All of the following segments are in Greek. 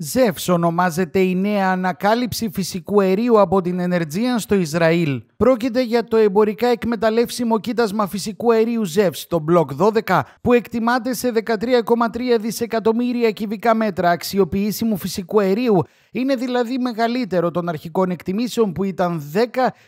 Ζεύς ονομάζεται η νέα ανακάλυψη φυσικού αερίου από την Ενεργία στο Ισραήλ. Πρόκειται για το εμπορικά εκμεταλλεύσιμο κοίτασμα φυσικού αερίου Ζεύς, το μπλοκ 12, που εκτιμάται σε 13,3 δισεκατομμύρια κυβικά μέτρα αξιοποιήσιμου φυσικού αερίου. Είναι δηλαδή μεγαλύτερο των αρχικών εκτιμήσεων που ήταν 10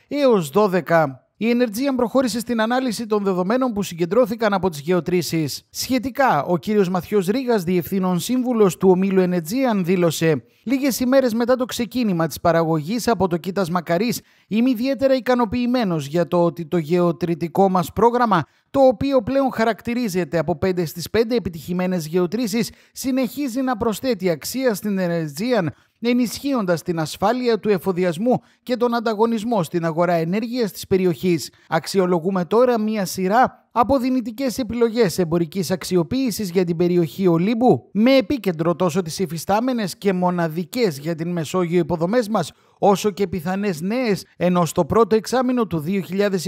έως 12. Η Energean προχώρησε στην ανάλυση των δεδομένων που συγκεντρώθηκαν από τις γεωτρήσεις. Σχετικά, ο κύριος Μαθιός Ρήγας, διευθύνων σύμβουλος του ομίλου Energean, δήλωσε: Λίγες ημέρες μετά το ξεκίνημα της παραγωγής από το κοίτα Μακαρή, είμαι ιδιαίτερα ικανοποιημένος για το ότι το γεωτρητικό μας πρόγραμμα, το οποίο πλέον χαρακτηρίζεται από 5 στι 5 επιτυχημένες γεωτρήσεις, συνεχίζει να προσθέτει αξία στην Energia ενισχύοντας την ασφάλεια του εφοδιασμού και τον ανταγωνισμό στην αγορά ενέργειας της περιοχής. Αξιολογούμε τώρα μία σειρά από δυνητικές επιλογές εμπορικής αξιοποίησης για την περιοχή Ολύμπου, με επίκεντρο τόσο τις υφιστάμενες και μοναδικές για την Μεσόγειο υποδομές μας, όσο και πιθανές νέες, ενώ στο πρώτο εξάμεινο του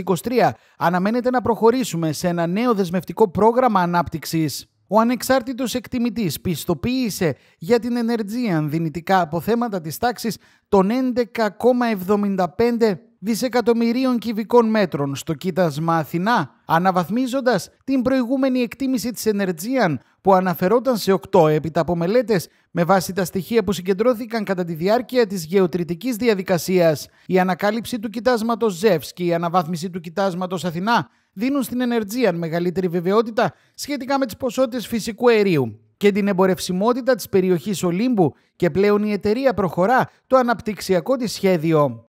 2023 αναμένεται να προχωρήσουμε σε ένα νέο δεσμευτικό πρόγραμμα ανάπτυξης. Ο ανεξάρτητος εκτιμητής πιστοποίησε για την ενεργία δυνητικά αποθέματα της τάξης των 11,75 δισεκατομμυρίων κυβικών μέτρων στο κοίτασμα Αθηνά, αναβαθμίζοντας την προηγούμενη εκτίμηση της Ενερτζίαν που αναφερόταν σε 8 έπειτα από μελέτες με βάση τα στοιχεία που συγκεντρώθηκαν κατά τη διάρκεια της γεωτρητικής διαδικασίας. Η ανακάλυψη του κοιτάσματος Ζεύς και η αναβάθμιση του κοιτάσματος Αθηνά δίνουν στην Ενερτζίαν μεγαλύτερη βεβαιότητα σχετικά με τις ποσότητες φυσικού αερίου και την εμπορευσιμότητα της περιοχής Ολύμπου και πλέον η εταιρεία προχωρά το αναπτυξιακό της σχέδιο.